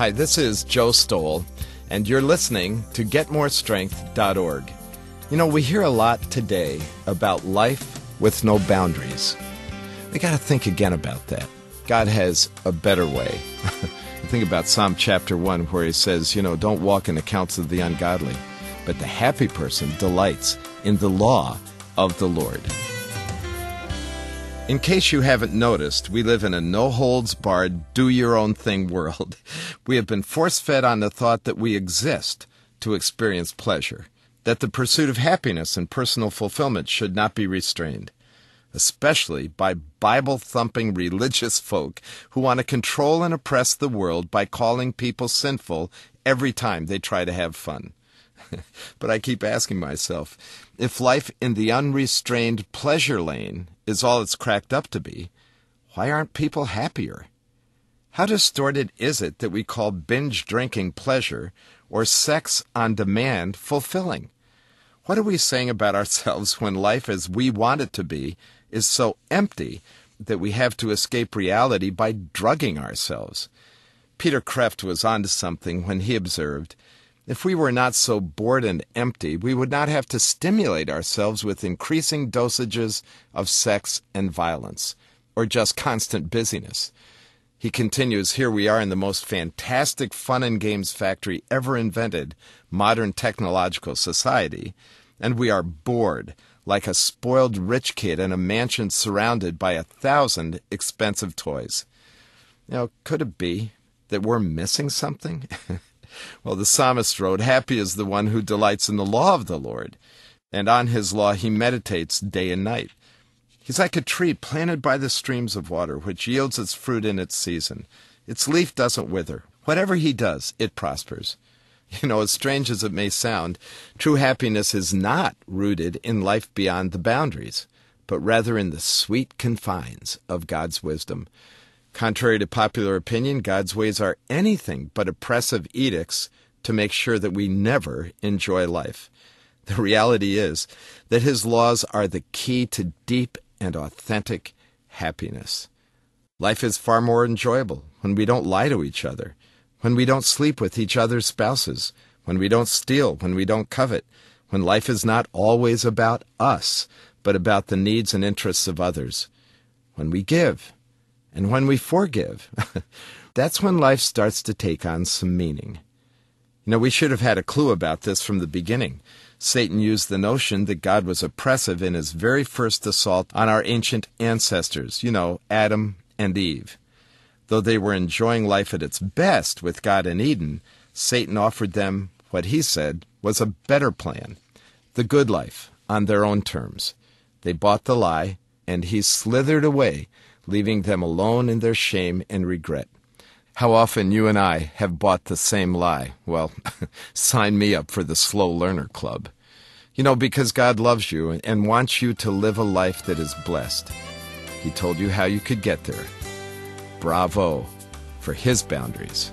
Hi, this is Joe Stoll, and you're listening to GetMoreStrength.org. You know, we hear a lot today about life with no boundaries. We got to think again about that. God has a better way. think about Psalm chapter 1, where he says, You know, don't walk in the counsel of the ungodly, but the happy person delights in the law of the Lord. In case you haven't noticed, we live in a no holds barred, do your own thing world. We have been force fed on the thought that we exist to experience pleasure, that the pursuit of happiness and personal fulfillment should not be restrained, especially by Bible thumping religious folk who want to control and oppress the world by calling people sinful every time they try to have fun. but I keep asking myself if life in the unrestrained pleasure lane is all it's cracked up to be, why aren't people happier? How distorted is it that we call binge drinking pleasure or sex on demand fulfilling? What are we saying about ourselves when life as we want it to be is so empty that we have to escape reality by drugging ourselves? Peter Kreft was onto something when he observed if we were not so bored and empty, we would not have to stimulate ourselves with increasing dosages of sex and violence, or just constant busyness. He continues Here we are in the most fantastic fun and games factory ever invented, modern technological society, and we are bored, like a spoiled rich kid in a mansion surrounded by a thousand expensive toys. Now, could it be that we're missing something? Well, the psalmist wrote, Happy is the one who delights in the law of the Lord, and on his law he meditates day and night. He's like a tree planted by the streams of water, which yields its fruit in its season. Its leaf doesn't wither. Whatever he does, it prospers. You know, as strange as it may sound, true happiness is not rooted in life beyond the boundaries, but rather in the sweet confines of God's wisdom. Contrary to popular opinion, God's ways are anything but oppressive edicts to make sure that we never enjoy life. The reality is that His laws are the key to deep and authentic happiness. Life is far more enjoyable when we don't lie to each other, when we don't sleep with each other's spouses, when we don't steal, when we don't covet, when life is not always about us, but about the needs and interests of others, when we give and when we forgive, that's when life starts to take on some meaning. You know, we should have had a clue about this from the beginning. Satan used the notion that God was oppressive in his very first assault on our ancient ancestors, you know, Adam and Eve. Though they were enjoying life at its best with God in Eden, Satan offered them what he said was a better plan the good life on their own terms. They bought the lie, and he slithered away leaving them alone in their shame and regret. How often you and I have bought the same lie. Well, sign me up for the Slow Learner Club. You know, because God loves you and wants you to live a life that is blessed. He told you how you could get there. Bravo for His boundaries.